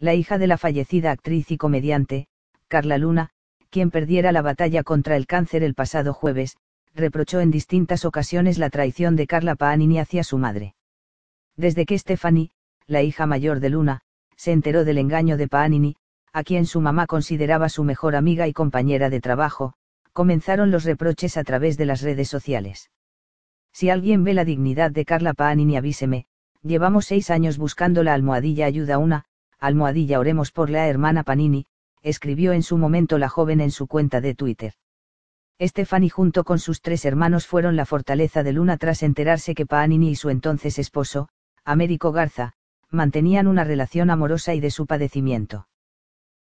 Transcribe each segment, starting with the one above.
la hija de la fallecida actriz y comediante, Carla Luna, quien perdiera la batalla contra el cáncer el pasado jueves, reprochó en distintas ocasiones la traición de Carla Paanini hacia su madre. Desde que Stephanie, la hija mayor de Luna, se enteró del engaño de Paanini, a quien su mamá consideraba su mejor amiga y compañera de trabajo, comenzaron los reproches a través de las redes sociales. Si alguien ve la dignidad de Carla Paanini avíseme, llevamos seis años buscando la almohadilla ayuda una, almohadilla oremos por la hermana Panini, escribió en su momento la joven en su cuenta de Twitter. Estefani junto con sus tres hermanos fueron la fortaleza de Luna tras enterarse que Panini y su entonces esposo, Américo Garza, mantenían una relación amorosa y de su padecimiento.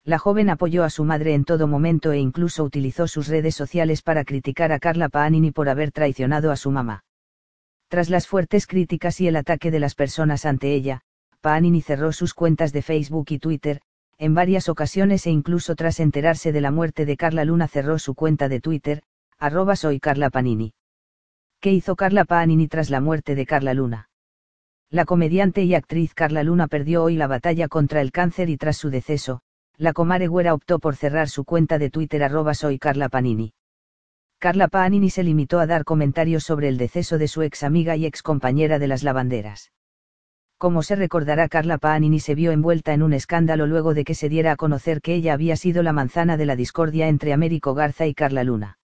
La joven apoyó a su madre en todo momento e incluso utilizó sus redes sociales para criticar a Carla Panini por haber traicionado a su mamá. Tras las fuertes críticas y el ataque de las personas ante ella, Panini cerró sus cuentas de Facebook y Twitter, en varias ocasiones e incluso tras enterarse de la muerte de Carla Luna cerró su cuenta de Twitter, arroba soy Carla Panini. ¿Qué hizo Carla Panini tras la muerte de Carla Luna? La comediante y actriz Carla Luna perdió hoy la batalla contra el cáncer y tras su deceso, la comare optó por cerrar su cuenta de Twitter arroba Carla Panini. Carla Panini se limitó a dar comentarios sobre el deceso de su ex amiga y ex compañera de las lavanderas. Como se recordará, Carla Panini se vio envuelta en un escándalo luego de que se diera a conocer que ella había sido la manzana de la discordia entre Américo Garza y Carla Luna.